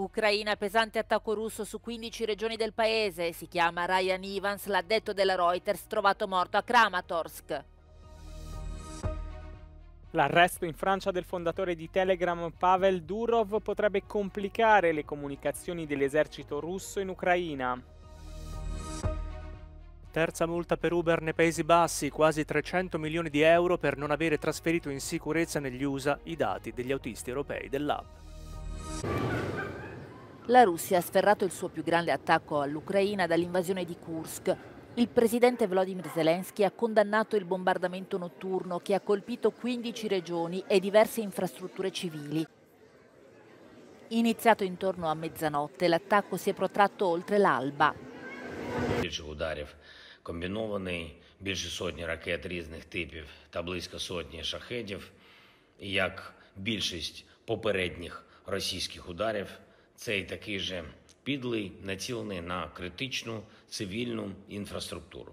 Ucraina, pesante attacco russo su 15 regioni del paese, si chiama Ryan Evans, l'addetto della Reuters, trovato morto a Kramatorsk. L'arresto in Francia del fondatore di Telegram Pavel Durov potrebbe complicare le comunicazioni dell'esercito russo in Ucraina. Terza multa per Uber nei Paesi Bassi, quasi 300 milioni di euro per non avere trasferito in sicurezza negli USA i dati degli autisti europei dell'app la Russia ha sferrato il suo più grande attacco all'Ucraina dall'invasione di Kursk. Il presidente Vladimir Zelensky ha condannato il bombardamento notturno che ha colpito 15 regioni e diverse infrastrutture civili. Iniziato intorno a mezzanotte, l'attacco si è protratto oltre l'alba. більшість попередніх російських ударів. цей такий же підлий, націлений на критичну цивільну інфраструктуру.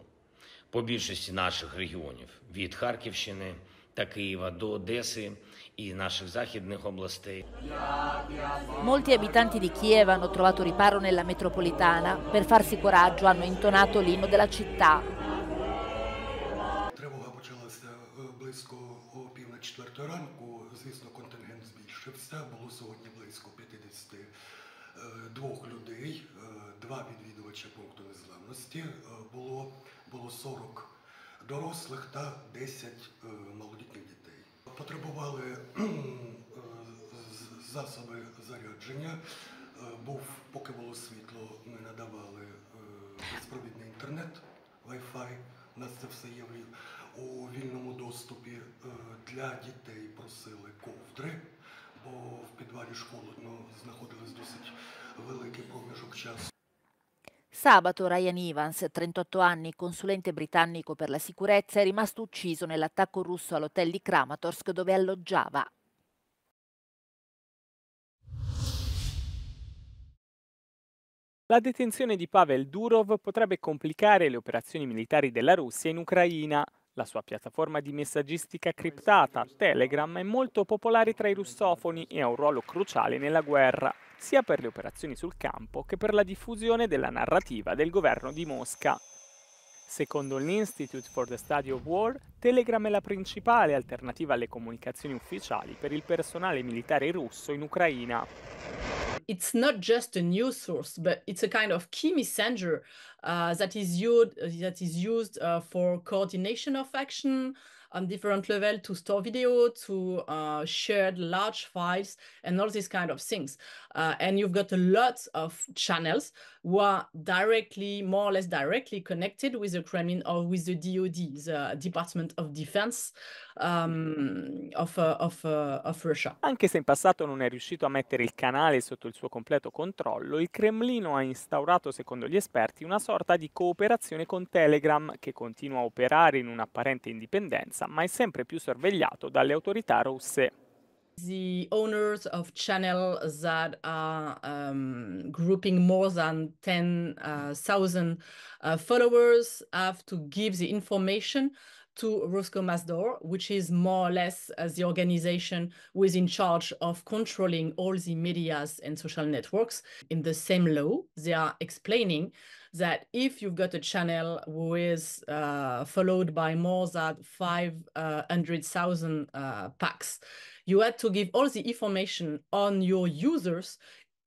По більшості наших регіонів від Харківщини та Києва до Одеси і наших західних областей. Molti abitanti di Kiev hanno trovato riparo nella metropolitana. Per farsi coraggio hanno intonato l'inno della città. митця було сьогодні близько 52 е, людей, е, два відвідувача пункту незламності, е, було було 40 дорослих та 10 малолітніх дітей. Потребували засоби зарядження, був, поки було світло, ми надавали безпровідний інтернет, Wi-Fi. У нас це все є у вільному доступі для дітей просили ковдри. бо в підвалі ж холодно знаходились досить великий проміжок часу. Sabato Ryan Evans, 38 anni, consulente britannico per la sicurezza, è rimasto ucciso nell'attacco russo all'hotel di Kramatorsk dove alloggiava. La detenzione di Pavel Durov potrebbe complicare le operazioni militari della Russia in Ucraina. La sua piattaforma di messaggistica criptata, Telegram, è molto popolare tra i russofoni e ha un ruolo cruciale nella guerra, sia per le operazioni sul campo che per la diffusione della narrativa del governo di Mosca. Secondo l'Institute for the Study of War, Telegram è la principale alternativa alle comunicazioni ufficiali per il personale militare russo in Ucraina. it's not just a news source, but it's a kind of key messenger uh, that is used uh, that is used uh, for coordination of action, on different level to store video, to uh, shared large files, and all these kind of things. Uh, and you've got a lot of channels who are directly, more or less directly connected with the Kremlin or with the DoD, the Department of Defense um, of, uh, of, uh, of Russia. Anche se in passato non è riuscito a mettere il canale sotto il suo completo controllo, il Cremlino ha instaurato, secondo gli esperti, una sorta di cooperazione con Telegram che continua a operare in un'apparente indipendenza presenza, ma è sempre più sorvegliato dalle autorità russe. The owners of channel that are um, grouping more than 10,000 uh, uh, followers have to give the information to Roscoe Masdor, which is more or less as uh, the organization who is in charge of controlling all the medias and social networks. In the same law, they are explaining that if you've got a channel who is uh, followed by more than 500,000 uh, uh, packs, you had to give all the information on your users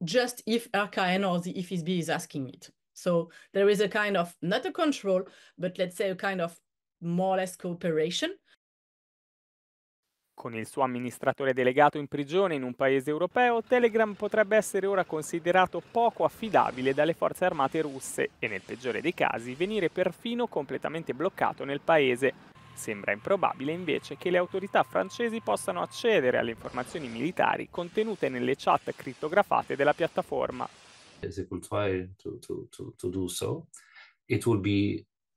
just if RKN or the IFSB is asking it. So there is a kind of, not a control, but let's say a kind of more or less cooperation. Con il suo amministratore delegato in prigione in un paese europeo, Telegram potrebbe essere ora considerato poco affidabile dalle forze armate russe e nel peggiore dei casi venire perfino completamente bloccato nel paese. Sembra improbabile invece che le autorità francesi possano accedere alle informazioni militari contenute nelle chat crittografate della piattaforma. They could try to, to, to, to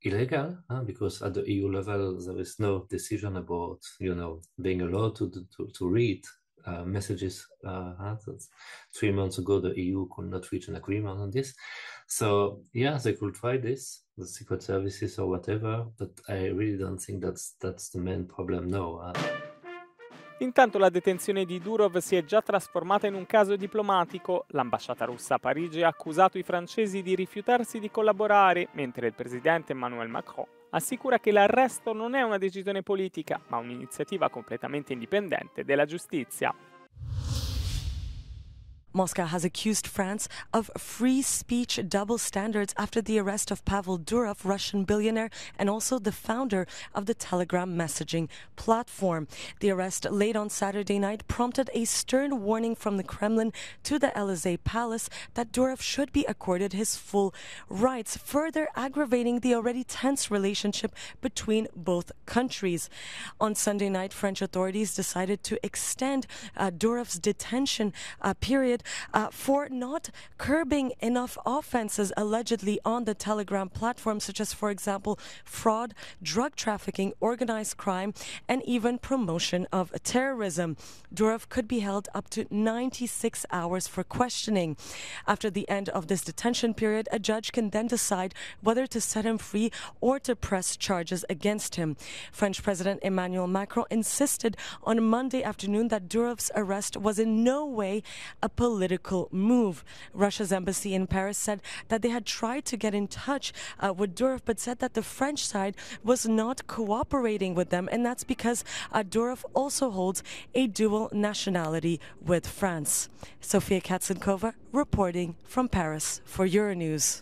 illegal huh? because at the EU level there is no decision about you know being allowed to to, to read uh, messages. Uh, three months ago, the EU could not reach an agreement on this. So yeah, they could try this, the secret services or whatever, but I really don't think that's that's the main problem now. Intanto la detenzione di Durov si è già trasformata in un caso diplomatico. L'ambasciata russa a Parigi ha accusato i francesi di rifiutarsi di collaborare, mentre il presidente Emmanuel Macron assicura che l'arresto non è una decisione politica, ma un'iniziativa completamente indipendente della giustizia. Moscow has accused France of free speech double standards after the arrest of Pavel Durov, Russian billionaire and also the founder of the Telegram messaging platform. The arrest late on Saturday night prompted a stern warning from the Kremlin to the Elysee Palace that Durov should be accorded his full rights, further aggravating the already tense relationship between both countries. On Sunday night, French authorities decided to extend uh, Durov's detention uh, period uh, for not curbing enough offenses allegedly on the Telegram platform, such as, for example, fraud, drug trafficking, organized crime, and even promotion of terrorism. Durov could be held up to 96 hours for questioning. After the end of this detention period, a judge can then decide whether to set him free or to press charges against him. French President Emmanuel Macron insisted on Monday afternoon that Durov's arrest was in no way a political political move. Russia's embassy in Paris said that they had tried to get in touch uh, with Durov, but said that the French side was not cooperating with them, and that's because uh, Durov also holds a dual nationality with France. Sofia Katzenkova reporting from Paris for Euronews.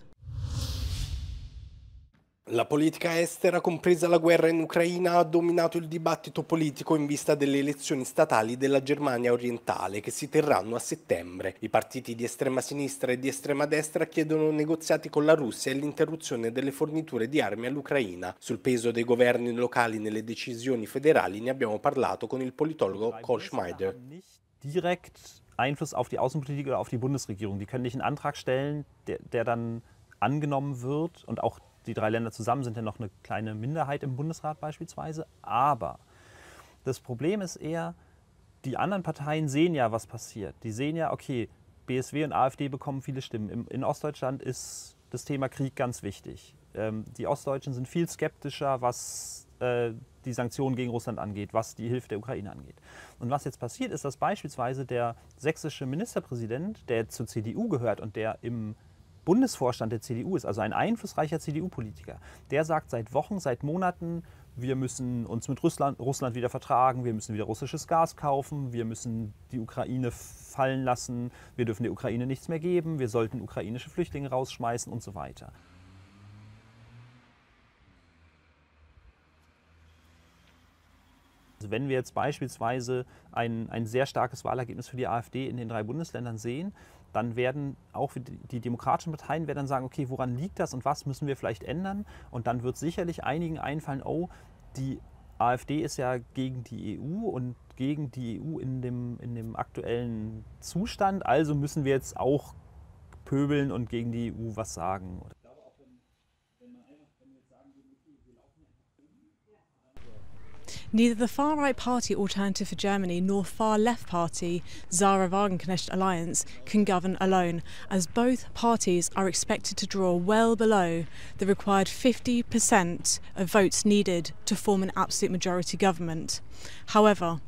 La politica estera, compresa la guerra in Ucraina, ha dominato il dibattito politico in vista delle elezioni statali della Germania orientale che si terranno a settembre. I partiti di estrema sinistra e di estrema destra chiedono negoziati con la Russia e l'interruzione delle forniture di armi all'Ucraina. Sul peso dei governi locali nelle decisioni federali ne abbiamo parlato con il politologo Kohl Schmeider. Direkt Einfluss auf die Außenpolitik oder auf die Bundesregierung. Die können nicht einen Antrag stellen, der, der dann angenommen wird und auch die drei Länder zusammen sind ja noch eine kleine Minderheit im Bundesrat beispielsweise. Aber das Problem ist eher, die anderen Parteien sehen ja, was passiert. Die sehen ja, okay, BSW und AfD bekommen viele Stimmen. in Ostdeutschland ist das Thema Krieg ganz wichtig. Ähm, die Ostdeutschen sind viel skeptischer, was äh, die Sanktionen gegen Russland angeht, was die Hilfe der Ukraine angeht. Und was jetzt passiert ist, dass beispielsweise der sächsische Ministerpräsident, der zur CDU gehört und der im Bundesvorstand der CDU ist, also ein einflussreicher CDU-Politiker, der sagt seit Wochen, seit Monaten, wir müssen uns mit Russland, Russland, wieder vertragen, wir müssen wieder russisches Gas kaufen, wir müssen die Ukraine fallen lassen, wir dürfen der Ukraine nichts mehr geben, wir sollten ukrainische Flüchtlinge rausschmeißen und so weiter. Also wenn wir jetzt beispielsweise ein, ein sehr starkes Wahlergebnis für die AfD in den drei Bundesländern sehen, dann werden auch die demokratischen Parteien werden dann sagen, okay, woran liegt das und was müssen wir vielleicht ändern? Und dann wird sicherlich einigen einfallen, oh, die AfD ist ja gegen die EU und gegen die EU in dem, in dem aktuellen Zustand, also müssen wir jetzt auch pöbeln und gegen die EU was sagen. Neither the far right party Alternative for Germany nor far left party Zara Wagenknecht Alliance can govern alone, as both parties are expected to draw well below the required 50% of votes needed to form an absolute majority government. However,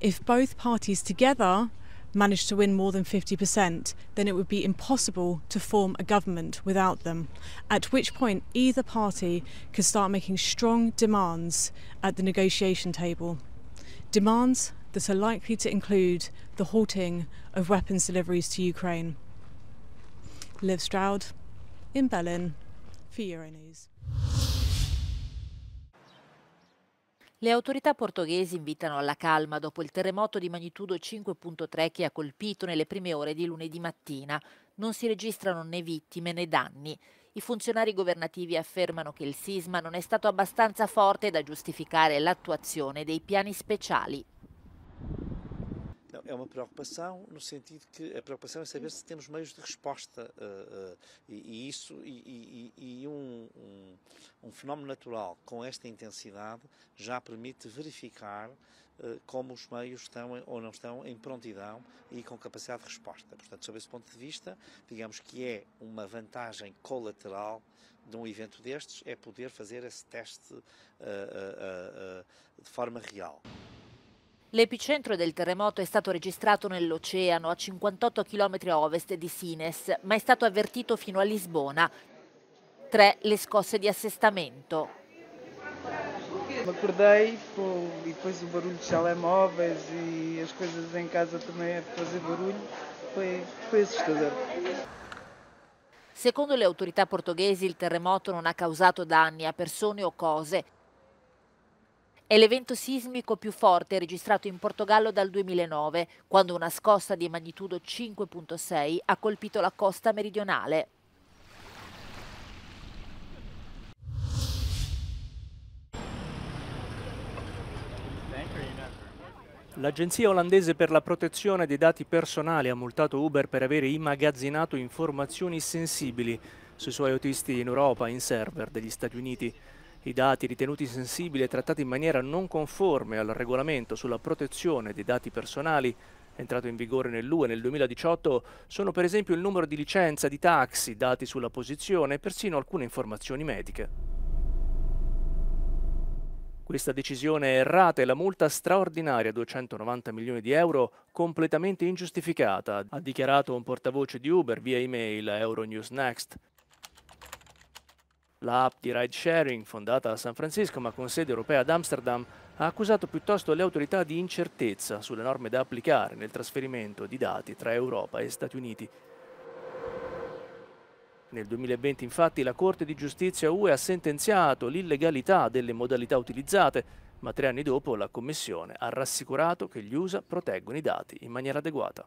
if both parties together managed to win more than 50%, then it would be impossible to form a government without them. At which point, either party could start making strong demands at the negotiation table. Demands that are likely to include the halting of weapons deliveries to Ukraine. Liv Stroud, in Berlin, for Euronews. Le autorità portoghesi invitano alla calma dopo il terremoto di magnitudo 5.3 che ha colpito nelle prime ore di lunedì mattina. Non si registrano né vittime né danni. I funzionari governativi affermano che il sisma non è stato abbastanza forte da giustificare l'attuazione dei piani speciali. é uma preocupação no sentido que a preocupação é saber se temos meios de resposta uh, uh, e, e, isso e, e, e um, um, um, fenómeno natural com esta intensidade já permite verificar uh, como os meios estão ou não estão em prontidão e com capacidade de resposta. Portanto, sob esse ponto de vista, digamos que é uma vantagem colateral de um evento destes é poder fazer esse teste de forma real. L'epicentro del terremoto è stato registrato nell'oceano a 58 km a ovest di Sines, ma è stato avvertito fino a Lisbona. Tre le scosse di assestamento. Acordei e poi il barulho dei telemóveis e le cose in casa também a fazer barulho. Foi, foi assustador. Secondo le autorità portoghesi il terremoto non ha causato danni a persone o cose, è l'evento sismico più forte registrato in Portogallo dal 2009, quando una scossa di magnitudo 5.6 ha colpito la costa meridionale. L'Agenzia olandese per la protezione dei dati personali ha multato Uber per avere immagazzinato informazioni sensibili sui suoi autisti in Europa, in server degli Stati Uniti. I dati ritenuti sensibili e trattati in maniera non conforme al regolamento sulla protezione dei dati personali entrato in vigore nell'UE nel 2018, sono per esempio il numero di licenza di taxi, dati sulla posizione e persino alcune informazioni mediche. Questa decisione è errata e la multa straordinaria 290 milioni di euro completamente ingiustificata, ha dichiarato un portavoce di Uber via email a Euronews Next. La app di ride sharing, fondata a San Francisco ma con sede europea ad Amsterdam, ha accusato piuttosto le autorità di incertezza sulle norme da applicare nel trasferimento di dati tra Europa e Stati Uniti. Nel 2020 infatti la Corte di giustizia UE ha sentenziato l'illegalità delle modalità utilizzate, ma tre anni dopo la Commissione ha rassicurato che gli USA proteggono i dati in maniera adeguata.